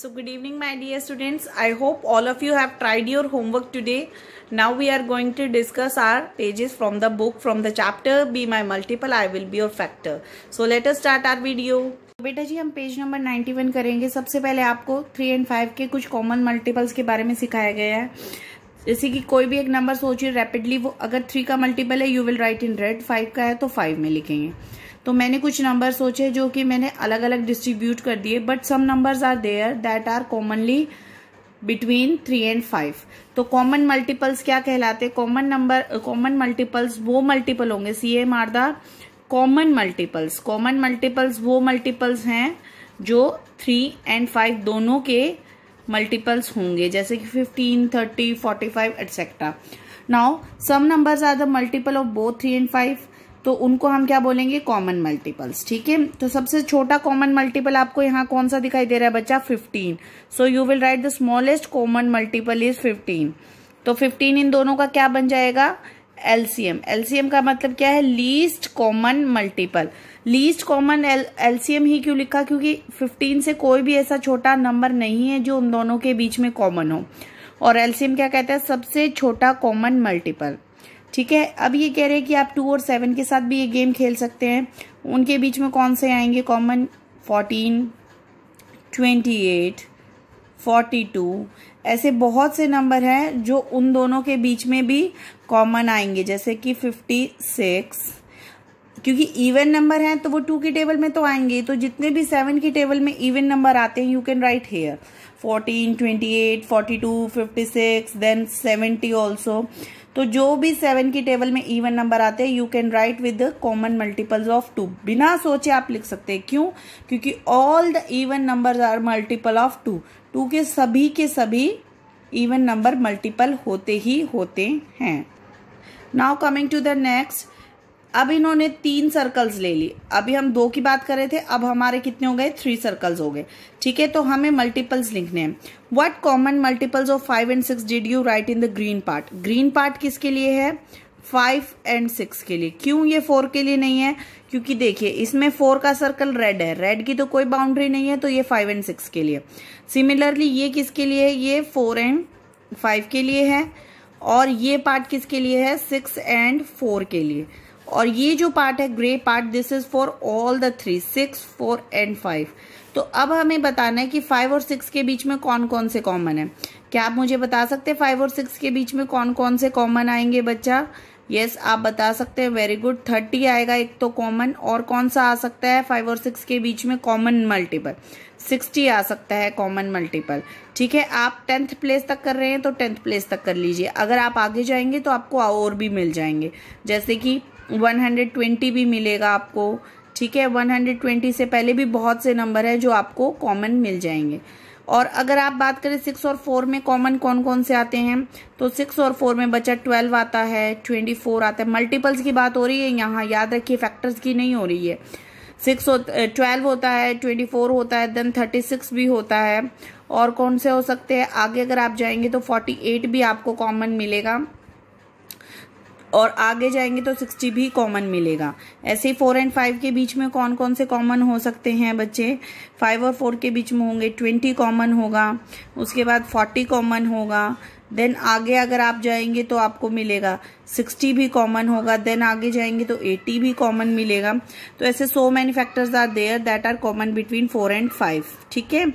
So good evening my dear students. I hope all of you have tried your homework today. Now we are going to discuss our pages from the book from the chapter Be My Multiple I Will Be Your Factor. So let us start our video. तो बेटा जी हम page number 91 करेंगे सबसे पहले आपको 3 and 5 के कुछ common multiples के बारे में सिखाया गया है जैसे कि कोई भी एक नंबर सोचिए रैपिडली वो अगर थ्री का मल्टीपल है you will write in red five का है तो फाइव में लिखेंगे तो मैंने कुछ नंबर सोचे जो कि मैंने अलग अलग डिस्ट्रीब्यूट कर दिए but some numbers are there that are commonly between three and five तो कॉमन मल्टीपल्स क्या कहलाते कॉमन नंबर कॉमन मल्टीपल्स वो मल्टीपल होंगे C M are the common multiples common multiples वो मल्टीपल्स हैं जो थ्री एंड फाइव दोनों के मल्टीपल्स होंगे जैसे कि fifteen thirty forty five etcetera now some numbers are the multiple of both three and five तो उनको हम क्या बोलेंगे कॉमन मल्टीपल्स ठीक है तो सबसे छोटा कॉमन मल्टीपल आपको यहाँ कौन सा दिखाई दे रहा है बच्चा fifteen so you will write the smallest common multiple is fifteen तो फिफ्टीन इन दोनों का क्या बन जाएगा एलसीएम एलसीएम का मतलब क्या है least common multiple least common LCM ही क्यों लिखा क्योंकि 15 से कोई भी ऐसा छोटा नंबर नहीं है जो उन दोनों के बीच में कॉमन हो और एलसीएम क्या कहता है सबसे छोटा कॉमन मल्टीपल ठीक है अब ये कह रहे हैं कि आप टू और सेवन के साथ भी ये गेम खेल सकते हैं उनके बीच में कौन से आएंगे common fourteen twenty eight forty two ऐसे बहुत से नंबर हैं जो उन दोनों के बीच में भी कॉमन आएंगे जैसे कि फिफ्टी सिक्स क्योंकि इवन नंबर हैं तो वो टू की टेबल में तो आएंगे तो जितने भी सेवन की टेबल में इवन नंबर आते हैं you can write here fourteen twenty eight forty two fifty six then seventy also तो जो भी सेवन की टेबल में इवन नंबर आते हैं you can write with common multiples of two बिना सोचे आप लिख सकते हैं क्यों क्योंकि all the even numbers are multiple of two two के सभी के सभी इवन नंबर मल्टीपल होते ही होते हैं now coming to the next अब इन्होंने तीन सर्कल्स ले ली अभी हम दो की बात कर रहे थे अब हमारे कितने हो गए थ्री सर्कल्स हो गए ठीक है तो हमें मल्टीपल्स लिखने हैं what common multiples of five and six did you write in the green part green part किसके लिए है फाइव एंड सिक्स के लिए क्यों ये फोर के लिए नहीं है क्योंकि देखिए इसमें फोर का सर्कल रेड है रेड की तो कोई बाउंड्री नहीं है तो ये फाइव एंड सिक्स के लिए सिमिलरली ये किसके लिए है ये फोर एंड फाइव के लिए है और ये पार्ट किसके लिए है सिक्स एंड फोर के लिए और ये जो पार्ट है grey part this is for all the three six four and five तो अब हमें बताना है कि फाइव और सिक्स के बीच में कौन कौन से कॉमन है क्या आप मुझे बता सकते हैं फाइव और सिक्स के बीच में कौन कौन से कॉमन आएंगे बच्चा यस yes, आप बता सकते हैं वेरी गुड थर्टी आएगा एक तो कॉमन और कौन सा आ सकता है फाइव और सिक्स के बीच में कॉमन मल्टीपल सिक्सटी आ सकता है कॉमन मल्टीपल ठीक है आप टेंथ प्लेस तक कर रहे हैं तो टेंथ प्लेस तक कर लीजिए अगर आप आगे जाएंगे तो आपको और भी मिल जाएंगे जैसे कि वन हंड्रेड ट्वेंटी भी मिलेगा आपको ठीक है वन हंड्रेड ट्वेंटी से पहले भी बहुत से नंबर है जो आपको कॉमन मिल जाएंगे और अगर आप बात करें सिक्स और फोर में कॉमन कौन कौन से आते हैं तो सिक्स और फोर में बच्चा ट्वेल्व आता है ट्वेंटी फोर आता है मल्टीपल्स की बात हो रही है यहाँ याद रखिए फैक्टर्स की नहीं हो रही है सिक्स हो ट्वेल्व होता है ट्वेंटी फोर होता है देन थर्टी सिक्स भी होता है और कौन से हो सकते हैं आगे अगर आप जाएंगे तो फोर्टी एट भी आपको कॉमन मिलेगा और आगे जाएंगे तो सिक्सटी भी कॉमन मिलेगा ऐसे ही फोर एंड फाइव के बीच में कौन कौन से कॉमन हो सकते हैं बच्चे फाइव और फोर के बीच में होंगे ट्वेंटी कॉमन होगा उसके बाद फोर्टी कॉमन होगा देन आगे अगर आप जाएंगे तो आपको मिलेगा 60 भी कॉमन होगा देन आगे जाएंगे तो 80 भी कॉमन मिलेगा तो ऐसे so many factors are there that are common between four and five ठीक है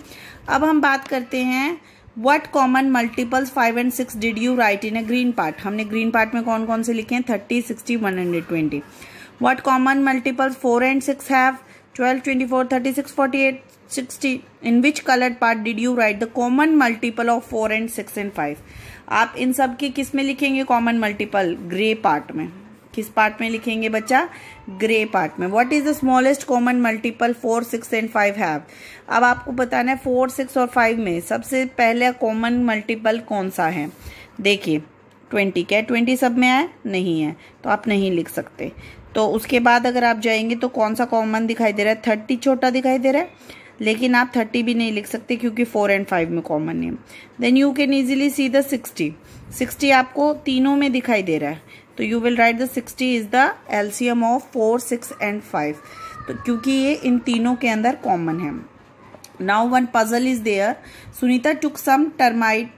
अब हम बात करते हैं what common multiples five and six did you write in a green part हमने ग्रीन पार्ट में कौन कौन से लिखे हैं thirty sixty one hundred twenty what common multiples four and six have twelve twenty four thirty six forty eight sixty in which coloured part did you write the common multiple of four and six and five आप इन सब की किस में लिखेंगे common multiple grey part में किस part में लिखेंगे बच्चा ग्रे पार्ट में what is the smallest common multiple four six and five have अब आपको बताना है फोर सिक्स और फाइव में सबसे पहले कॉमन मल्टीपल कौन सा है देखिए ट्वेंटी क्या ट्वेंटी सब में आए नहीं है तो आप नहीं लिख सकते तो उसके बाद अगर आप जाएंगे तो कौन सा कॉमन दिखाई दे रहा है थर्टी छोटा दिखाई दे रहा है लेकिन आप थर्टी भी नहीं लिख सकते क्योंकि फोर एंड फाइव में कॉमन है then you can easily see the sixty sixty आपको तीनों में दिखाई दे रहा है तो you will write the sixty is the LCM of four six and five तो क्योंकि ये इन तीनों के अंदर कॉमन है now one puzzle is there Sunita took some tamarind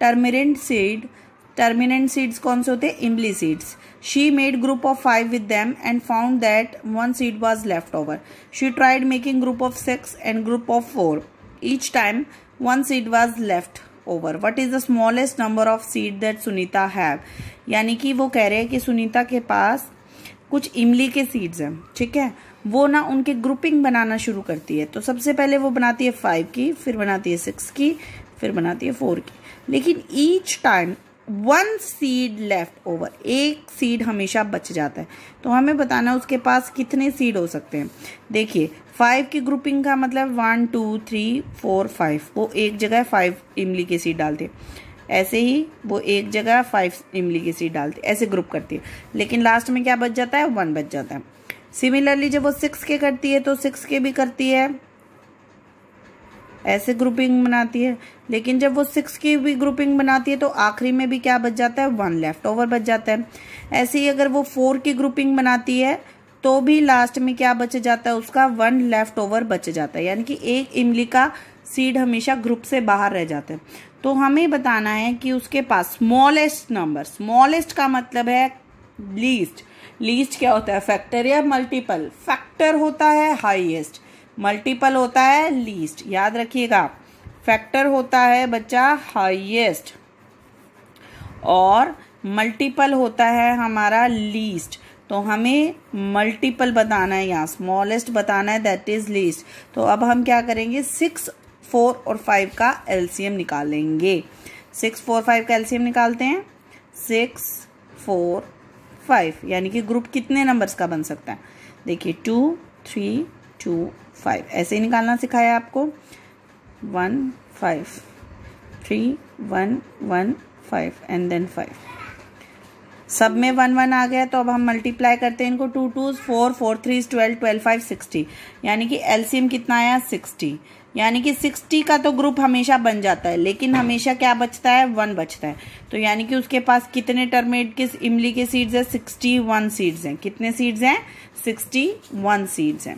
tamarind seed tamarind seeds कौन से होते हैं इमली seeds she made group of five with them and found that one seed was left over she tried making group of six and group of four each time one seed was left over what is the smallest number of seed that Sunita have यानी कि वो कह रहे हैं कि सुनीता के पास कुछ इमली के सीड्स हैं ठीक है वो ना उनके ग्रुपिंग बनाना शुरू करती है तो सबसे पहले वो बनाती है फाइव की फिर बनाती है सिक्स की फिर बनाती है फोर की लेकिन each time one seed left over एक सीड हमेशा बच जाता है तो हमें बताना है उसके पास कितने सीड हो सकते हैं देखिए फाइव की ग्रुपिंग का मतलब one two three four five वो एक जगह फाइव इमली के सीड डालते ऐसे ही वो एक जगह फाइव इमली के सीड डालते ऐसे ग्रुप करती है लेकिन लास्ट में क्या बच जाता है वन बच जाता है सिमिलरली जब वो सिक्स के करती है तो सिक्स के भी करती है ऐसे ग्रुपिंग बनाती है लेकिन जब वो सिक्स की भी ग्रुपिंग बनाती है तो आखिरी में भी क्या बच जाता है वन लेफ्ट ओवर बच जाता है ऐसे ही अगर वो फोर की ग्रुपिंग बनाती है तो भी लास्ट में क्या बच जाता है उसका वन लेफ्ट ओवर बच जाता है यानी कि एक इमली का सीड हमेशा ग्रुप से बाहर रह जाता है तो हमें बताना है कि उसके पास स्मॉलेस्ट नंबर स्मॉलेस्ट का मतलब है लीस्ट लीस्ट क्या होता है फैक्टर या मल्टीपल फैक्टर होता है हाईएस्ट मल्टीपल होता है लीस्ट याद रखिएगा फैक्टर होता है बच्चा हाईएस्ट और मल्टीपल होता है हमारा लीस्ट तो हमें मल्टीपल बताना है यहाँ स्मॉलेस्ट बताना है दैट इज लीस्ट तो अब हम क्या करेंगे सिक्स फोर और फाइव का एलसीएम निकालेंगे सिक्स फोर फाइव का एलसीएम निकालते हैं सिक्स फोर फाइव यानी कि ग्रुप कितने नंबर्स का बन सकता है देखिए टू थ्री टू फाइव ऐसे ही निकालना सिखाया आपको one five three one one five and then five सब में वन वन आ गया तो अब हम मल्टीप्लाई करते हैं इनको two two four four three twelve twelve five sixty यानी कि एलसीएम कितना आया सिक्सटी यानी कि सिक्सटी का तो ग्रुप हमेशा बन जाता है लेकिन हमेशा क्या बचता है वन बचता है तो यानी कि उसके पास कितने टर्मेट के इमली के सीड्स हैं सिक्सटी वन सीड्स हैं कितने सीड्स हैं सिक्सटी वन सीड्स हैं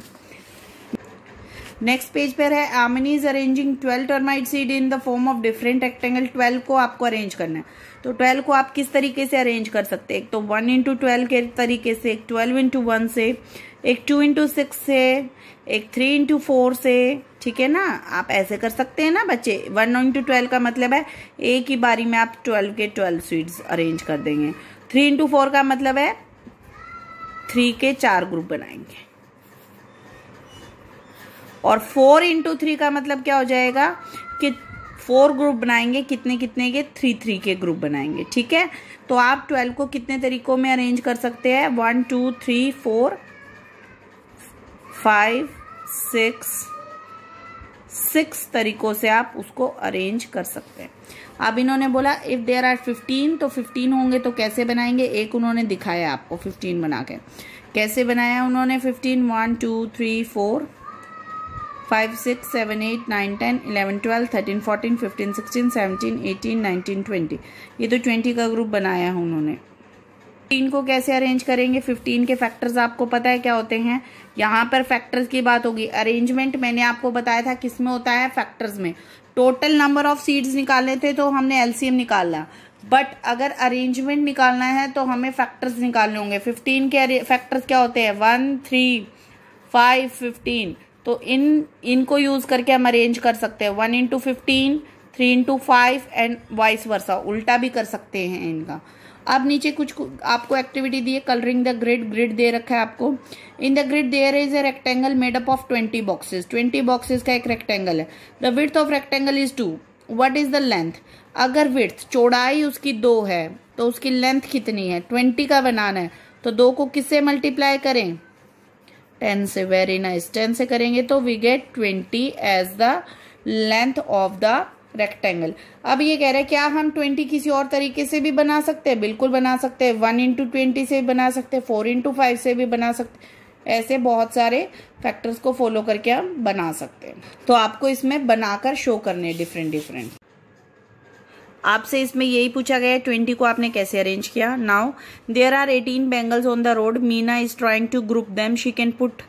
नेक्स्ट पेज पर है Ammani is arranging twelve tamarind seed in the form of different rectangle twelve को आपको अरेंज करना है तो ट्वेल्व को आप किस तरीके से अरेंज कर सकते हैं एक तो वन इंटू ट्वेल्व के तरीके से एक ट्वेल्व इंटू वन से एक टू इंटू सिक्स से एक थ्री इंटू फोर से ठीक है ना आप ऐसे कर सकते हैं ना बच्चे वन इंटू ट्वेल्व का मतलब है एक ही बारी में आप ट्वेल्व के ट्वेल्व सीड्स अरेंज कर देंगे थ्री इंटू फोर का मतलब है थ्री के चार ग्रुप बनाएंगे और फोर इंटू थ्री का मतलब क्या हो जाएगा कि फोर ग्रुप बनाएंगे कितने कितने के थ्री थ्री के ग्रुप बनाएंगे ठीक है तो आप ट्वेल्व को कितने तरीकों में अरेंज कर सकते हैं one two three four five six six तरीकों से आप उसको अरेंज कर सकते हैं अब इन्होंने बोला इफ़ देयर आर फिफ्टीन तो फिफ्टीन होंगे तो कैसे बनाएंगे एक उन्होंने दिखाया आपको फिफ्टीन बना के कैसे बनाया उन्होंने fifteen one two three four five six seven eight nine ten eleven twelve thirteen fourteen fifteen sixteen seventeen eighteen nineteen twenty ये तो ट्वेंटी का ग्रुप बनाया है उन्होंने फिफ्टीन को कैसे अरेंज करेंगे फिफ्टीन के फैक्टर्स आपको पता है क्या होते हैं यहाँ पर फैक्टर्स की बात होगी अरेंजमेंट मैंने आपको बताया था किस में होता है फैक्टर्स में टोटल नंबर ऑफ सीड्स निकाले थे तो हमने एलसीएम निकालना बट अगर अरेंजमेंट निकालना है तो हमें फैक्टर्स निकालने होंगे फिफ्टीन के फैक्टर्स क्या होते हैं वन थ्री फाइव फिफ्टीन तो इन इनको यूज़ करके हम अरेंज कर सकते हैं one into fifteen three into five and vice versa उल्टा भी कर सकते हैं इनका अब नीचे कुछ आपको एक्टिविटी दी है कलरिंग द ग्रिड ग्रिड दे रखा है आपको in the grid there is a rectangle made up of twenty boxes twenty boxes का एक रेक्टेंगल है the width of rectangle is two what is the length अगर विथ चौड़ाई उसकी दो है तो उसकी लेंथ कितनी है ट्वेंटी का बनाना है तो दो को किससे मल्टीप्लाई करें टेन से वेरी नाइस टेन से करेंगे तो we get twenty as the length of the rectangle अब ये कह रहे हैं क्या हम ट्वेंटी किसी और तरीके से भी बना सकते हैं बिल्कुल बना सकते हैं वन इंटू ट्वेंटी से भी बना सकते हैं फोर इंटू फाइव से भी बना सकते ऐसे बहुत सारे फैक्टर्स को फॉलो करके हम बना सकते हैं तो आपको इसमें बनाकर शो करने डिफरेंट डिफरेंट आपसे इसमें यही पूछा गया ट्वेंटी को आपने कैसे अरेंज किया now there are eighteen bangles on the road Meena is trying to group them she can put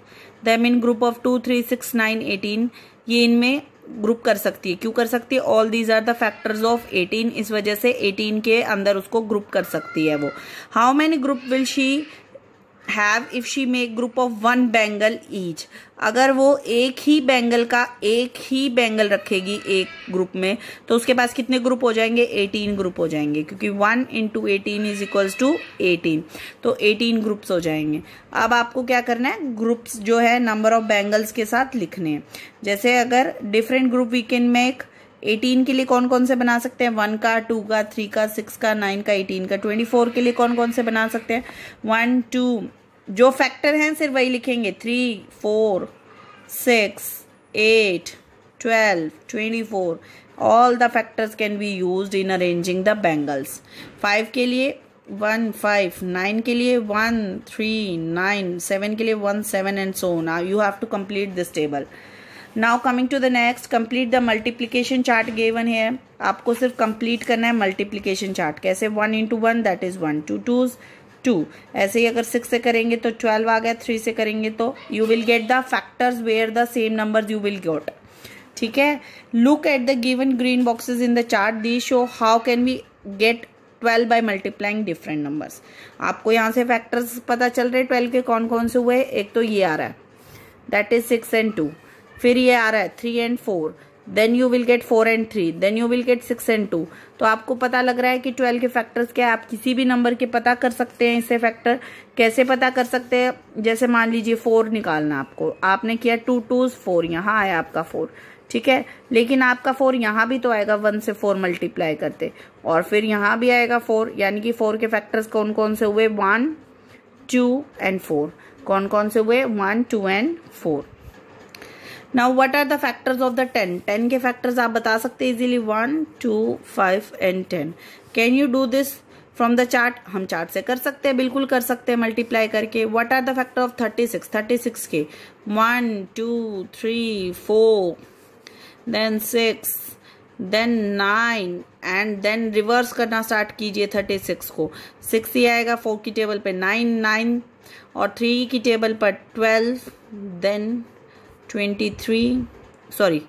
them in group of two three six nine eighteen ये इनमें ग्रुप कर सकती है क्यों कर सकती है all these are the factors of 18 इस वजह से 18 के अंदर उसको ग्रुप कर सकती है वो how many group will she have if she make group of one bangle each अगर वो एक ही बैंगल का एक ही बैंगल रखेगी एक ग्रुप में तो उसके पास कितने ग्रुप हो जाएंगे एटीन ग्रुप हो जाएंगे क्योंकि one into eighteen is equals to eighteen तो एटीन ग्रुप्स हो जाएंगे अब आपको क्या करना है ग्रुप्स जो है नंबर ऑफ बैंगल्स के साथ लिखने हैं जैसे अगर different group we can make eighteen के लिए कौन कौन से बना सकते हैं वन का टू का थ्री का सिक्स का नाइन का एटीन का ट्वेंटी फोर के लिए कौन कौन से बना सकते हैं वन टू जो फैक्टर हैं सिर्फ वही लिखेंगे three four six eight twelve twenty four all the factors can be use in arranging the bangles five के लिए वन फाइव नाइन के लिए वन थ्री नाइन सेवन के लिए वन सेवन एंड सो ना you have to complete this table now coming to the next complete the multiplication chart given है आपको सिर्फ कंप्लीट करना है मल्टीप्लीकेशन चार्ट कैसे one into one that is one two two two ऐसे ही अगर सिक्स से करेंगे तो ट्वेल्व आ गया थ्री से करेंगे तो you will get the factors where the same number you will get ठीक है look at the given green boxes in the chart the show how can we get twelve by multiplying different numbers आपको यहाँ से factors पता चल रहे twelve के कौन कौन से हुए एक तो ये आ रहा है that is six and two फिर ये आ रहा है three and four then you will get four and three then you will get six and two तो आपको पता लग रहा है कि ट्वेल्व के फैक्टर्स क्या है आप किसी भी नंबर के पता कर सकते हैं इसे फैक्टर कैसे पता कर सकते हैं जैसे मान लीजिए फोर निकालना आपको आपने किया टू टूज फोर यहाँ आया आपका फोर ठीक है लेकिन आपका फोर यहाँ भी तो आएगा वन से फोर मल्टीप्लाई करते और फिर यहाँ भी आएगा फोर यानी कि फोर के फैक्टर्स कौन कौन से हुए वन टू एंड फोर कौन कौन से हुए one two and four now what are the factors of the ten ten के फैक्टर्स आप बता सकते हैं easily one two five and ten can you do this from the chart हम चार्ट से कर सकते हैं बिल्कुल कर सकते हैं मल्टीप्लाई करके what are the factor of thirty six thirty six के one two three four then six then nine and then reverse करना स्टार्ट कीजिए थर्टी सिक्स को सिक्स ही आएगा फोर की टेबल पे नाइन नाइन और थ्री की टेबल पर twelve then twenty three sorry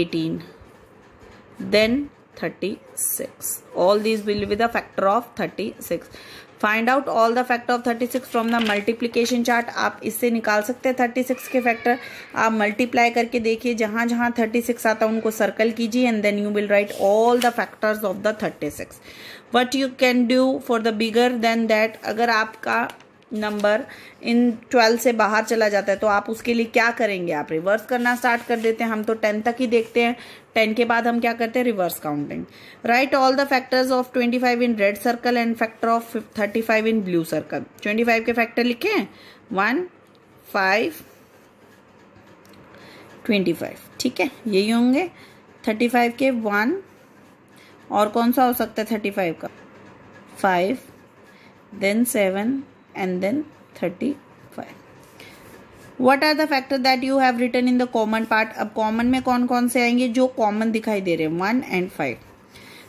eighteen then thirty six all this will with a factor of thirty six find out all the factor of thirty six from the multiplication chart आप इससे निकाल सकते हैं thirty six के factor आप multiply करके देखिए जहां जहां थर्टी सिक्स आता है उनको सर्कल कीजिए and then you will write all the factors of the thirty six what you can do for the bigger than that अगर आपका नंबर इन ट्वेल्व से बाहर चला जाता है तो आप उसके लिए क्या करेंगे आप रिवर्स करना स्टार्ट कर देते हैं हम तो टेन तक ही देखते हैं टेन के बाद हम क्या करते हैं reverse counting write all the factors of twenty five in red circle and factor of thirty five in blue circle twenty five के फैक्टर लिखे हैं वन फाइव ट्वेंटी फाइव ठीक है यही होंगे थर्टी फाइव के वन और कौन सा हो सकता है थर्टी फाइव का five then seven and then 35 what are the factor that you have written in the common part अब कॉमन में कौन कौन से आएंगे जो कॉमन दिखाई दे रहे हैं one and five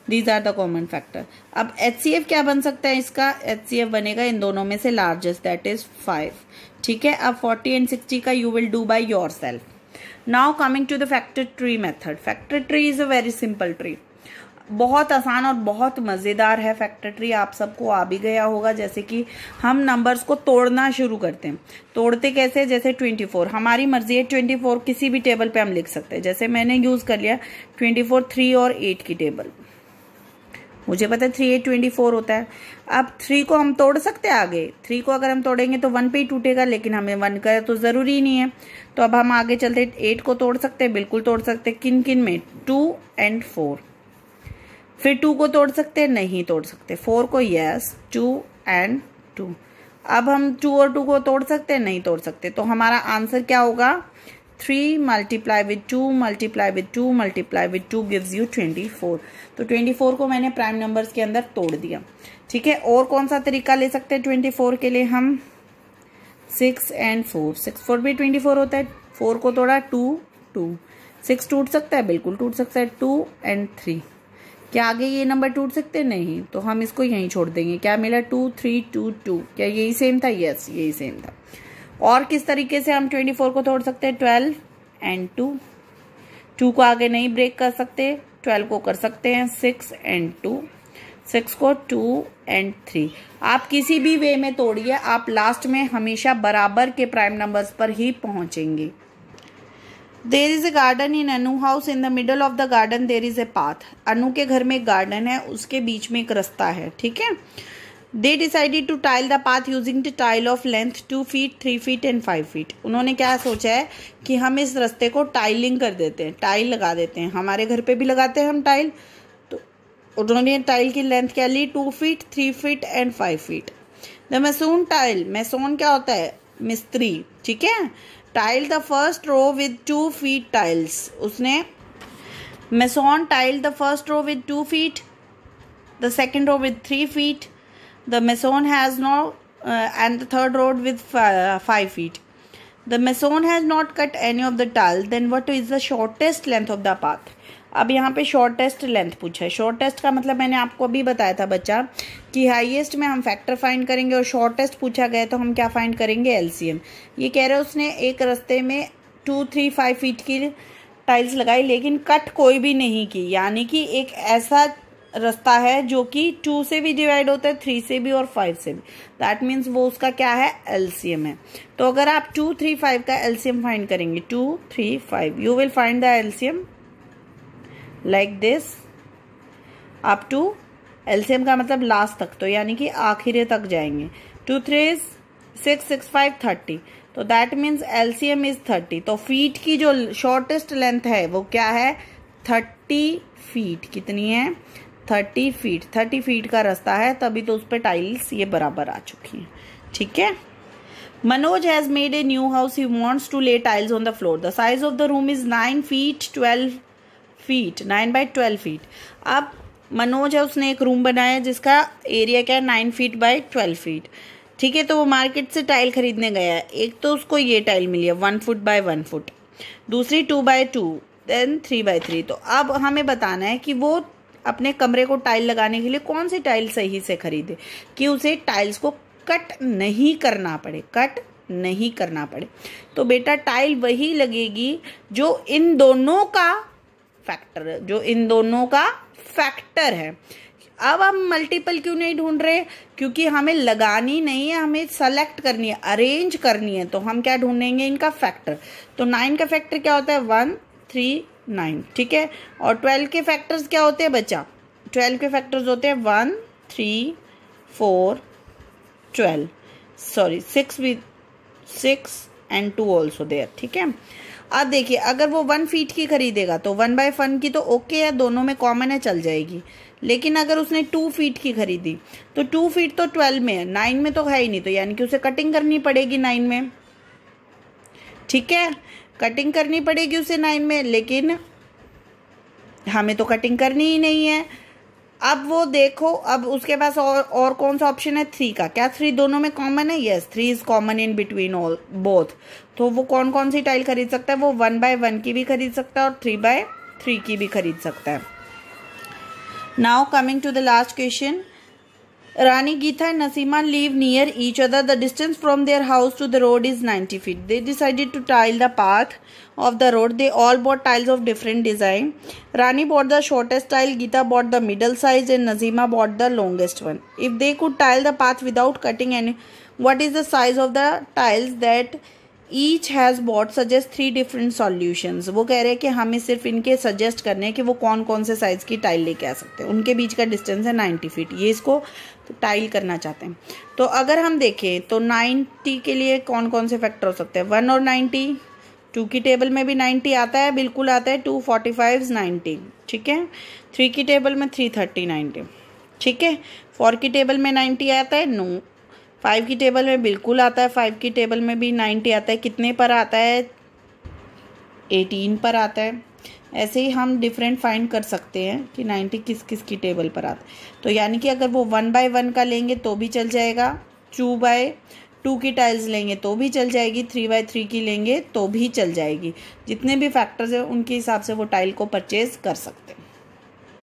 these are the common factor अब एच सी एफ क्या बन सकता है इसका एच सी एफ बनेगा इन दोनों में से लार्जेस्ट दैट इज फाइव ठीक है अब फोर्टी एंड सिक्सटी का you will do by yourself now coming to the factor tree method factor tree is a very simple tree बहुत आसान और बहुत मज़ेदार है फैक्टर ट्री आप सबको आ भी गया होगा जैसे कि हम नंबर्स को तोड़ना शुरू करते हैं तोड़ते कैसे जैसे 24 हमारी मर्जी है 24 किसी भी टेबल पे हम लिख सकते हैं जैसे मैंने यूज़ कर लिया 24 थ्री और एट की टेबल मुझे पता है थ्री एट ट्वेंटी फोर होता है अब थ्री को हम तोड़ सकते हैं आगे थ्री को अगर हम तोड़ेंगे तो वन पे ही टूटेगा लेकिन हमें वन का तो ज़रूरी नहीं है तो अब हम आगे चलते एट को तोड़ सकते हैं बिल्कुल तोड़ सकते हैं किन किन में टू एंड फोर फिर टू को तोड़ सकते नहीं तोड़ सकते फोर को यस टू एंड टू अब हम टू और टू को तोड़ सकते नहीं तोड़ सकते तो हमारा आंसर क्या होगा three multiply with two multiply with two multiply with two gives you twenty four तो ट्वेंटी फोर को मैंने प्राइम नंबर्स के अंदर तोड़ दिया ठीक है और कौन सा तरीका ले सकते हैं ट्वेंटी फोर के लिए हम six and four six four भी ट्वेंटी फोर होता है फोर को तोड़ा टू टू सिक्स टूट सकता है बिल्कुल टूट सकता है टू एंड थ्री क्या आगे ये नंबर टूट सकते नहीं तो हम इसको यहीं छोड़ देंगे क्या मिला टू थ्री टू टू क्या यही सेम था यस yes, यही सेम था और किस तरीके से हम ट्वेंटी फोर को तोड़ सकते हैं ट्वेल्व एंड टू टू को आगे नहीं ब्रेक कर सकते ट्वेल्व को कर सकते हैं सिक्स एंड टू सिक्स को टू एंड थ्री आप किसी भी वे में तोड़िए आप लास्ट में हमेशा बराबर के प्राइम नंबर्स पर ही पहुंचेंगे there is a garden in Anu house in the middle of the garden there is a path Anu के घर में एक गार्डन है उसके बीच में एक रास्ता है ठीक है they decided to tile the path using the tile of length two feet three feet and five feet उन्होंने क्या सोचा है कि हम इस रास्ते को टाइलिंग कर देते हैं टाइल लगा देते हैं हमारे घर पे भी लगाते हैं हम टाइल तो उन्होंने टाइल की लेंथ क्या ली two feet three feet and five feet the mason tile mason क्या होता है मिस्त्री ठीक है Tile the first row with two feet tiles. Usne mason tile the first row with two feet, the second row with 3 feet the mason has no uh, and the third row with uh, 5 feet the mason has not cut any of the tile then what is the shortest length of the path अब यहाँ पे shortest length पूछा है shortest का मतलब मैंने आपको अभी बताया था बच्चा कि हाईएस्ट में हम फैक्टर फाइंड करेंगे और शॉर्टेस्ट पूछा गया तो हम क्या फाइंड करेंगे एलसीएम ये कह रहे हैं उसने एक रस्ते में टू थ्री फाइव फीट की टाइल्स लगाई लेकिन कट कोई भी नहीं की यानी कि एक ऐसा रास्ता है जो कि टू से भी डिवाइड होता है थ्री से भी और फाइव से भी दैट मीन्स वो उसका क्या है एलसीएम है तो अगर आप टू थ्री फाइव का एलसीएम फाइंड करेंगे two three five you will find the LCM like this up to LCM का मतलब लास्ट तक तो यानी कि आखिर तक जाएंगे two three six six five thirty तो that means LCM is thirty तो फीट की जो शॉर्टेस्ट लेंथ है वो क्या है थर्टी फीट कितनी है थर्टी फीट थर्टी फीट का रास्ता है तभी तो उस पर टाइल्स ये बराबर आ चुकी हैं ठीक है Manoj has made a new house he wants to lay tiles on the floor the size of the room is nine feet twelve feet nine by twelve feet अब मनोज है उसने एक रूम बनाया जिसका एरिया क्या है nine feet by twelve feet ठीक है तो वो मार्केट से टाइल खरीदने गया एक तो उसको ये टाइल मिली है one foot by one foot दूसरी two by two then three by three तो अब हमें बताना है कि वो अपने कमरे को टाइल लगाने के लिए कौन सी टाइल सही से खरीदे कि उसे टाइल्स को कट नहीं करना पड़े कट नहीं करना पड़े तो बेटा टाइल वही लगेगी जो इन दोनों का फैक्टर जो इन दोनों का फैक्टर है अब हम मल्टीपल क्यों नहीं ढूंढ रहे क्योंकि हमें लगानी नहीं है हमें सेलेक्ट करनी है अरेंज करनी है तो हम क्या ढूंढेंगे इनका फैक्टर तो नाइन का फैक्टर क्या होता है वन थ्री नाइन ठीक है और ट्वेल्व के फैक्टर्स क्या होते हैं बच्चा ट्वेल्व के फैक्टर्स होते हैं one three four twelve sorry six भी six and two also there ठीक है अब देखिए अगर वो वन फीट की खरीदेगा तो वन बाय वन की तो ओके है दोनों में कॉमन है चल जाएगी लेकिन अगर उसने टू फीट की खरीदी तो टू फीट तो ट्वेल्व में है नाइन में तो है ही नहीं तो यानी कि उसे कटिंग करनी पड़ेगी नाइन में ठीक है कटिंग करनी पड़ेगी उसे नाइन में लेकिन हमें तो कटिंग करनी ही नहीं है अब वो देखो अब उसके पास और और कौन सा ऑप्शन है थ्री का क्या थ्री दोनों में कॉमन है yes three is common in between all both तो वो कौन कौन सी टाइल खरीद सकता है वो वन बाय वन की भी खरीद सकता है और थ्री बाय थ्री की भी खरीद सकता है now coming to the last question Rani Geeta and Naseema live near each other the distance from their house to the road is ninety feet they decided to tile the path of the road they all bought tiles of different design Rani bought the shortest tile Geeta bought the middle size and Najima bought the longest one if they could tile the path without cutting any what is the size of the tiles that each has bought suggest three different solutions वो कह रहे हैं कि हमें सिर्फ इनके suggest करने हैं कि वो कौन कौन से साइज की टाइल लेके आ सकते हैं उनके बीच का डिस्टेंस है नाइन्टी फीट ये इसको टाइल करना चाहते हैं तो अगर हम देखें तो 90 के लिए कौन कौन से फैक्टर हो सकते हैं वन और 90 टू की टेबल में भी 90 आता है बिल्कुल आता है टू फोर्टी फाइव नाइन्टी ठीक है थ्री की टेबल में थ्री थर्टी नाइन्टी ठीक है फोर की टेबल में नाइन्टी आता है नो फाइव की टेबल में बिल्कुल आता है फाइव की टेबल में भी नाइन्टी आता है कितने पर आता है एटीन पर आता है ऐसे ही हम डिफरेंट फाइंड कर सकते हैं कि 90 किस किस की टेबल पर आता है तो यानी कि अगर वो वन बाय वन का लेंगे तो भी चल जाएगा टू बाय टू की टाइल्स लेंगे तो भी चल जाएगी थ्री बाय थ्री की लेंगे तो भी चल जाएगी जितने भी फैक्टर्स हैं उनके हिसाब से वो टाइल को परचेज कर सकते हैं